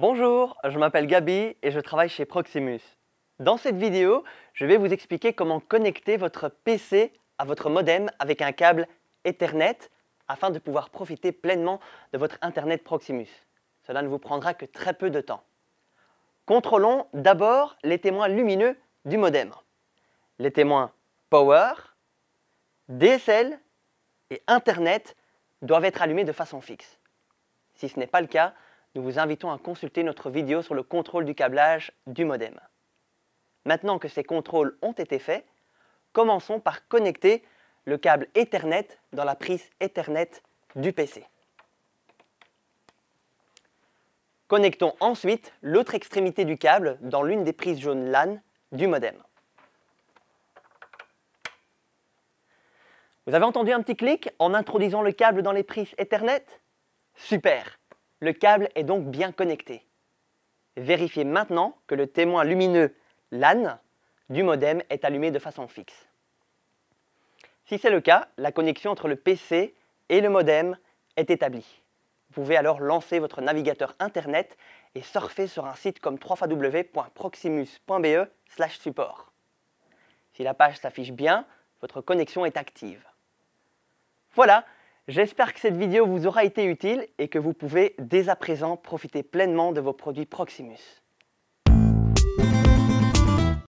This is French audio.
Bonjour, je m'appelle Gabi et je travaille chez Proximus. Dans cette vidéo, je vais vous expliquer comment connecter votre PC à votre modem avec un câble Ethernet afin de pouvoir profiter pleinement de votre Internet Proximus. Cela ne vous prendra que très peu de temps. Contrôlons d'abord les témoins lumineux du modem. Les témoins Power, DSL et Internet doivent être allumés de façon fixe. Si ce n'est pas le cas, nous vous invitons à consulter notre vidéo sur le contrôle du câblage du modem. Maintenant que ces contrôles ont été faits, commençons par connecter le câble Ethernet dans la prise Ethernet du PC. Connectons ensuite l'autre extrémité du câble dans l'une des prises jaunes LAN du modem. Vous avez entendu un petit clic en introduisant le câble dans les prises Ethernet Super le câble est donc bien connecté. Vérifiez maintenant que le témoin lumineux LAN du modem est allumé de façon fixe. Si c'est le cas, la connexion entre le PC et le modem est établie. Vous pouvez alors lancer votre navigateur Internet et surfer sur un site comme www.proximus.be/support. Si la page s'affiche bien, votre connexion est active. Voilà, J'espère que cette vidéo vous aura été utile et que vous pouvez dès à présent profiter pleinement de vos produits Proximus.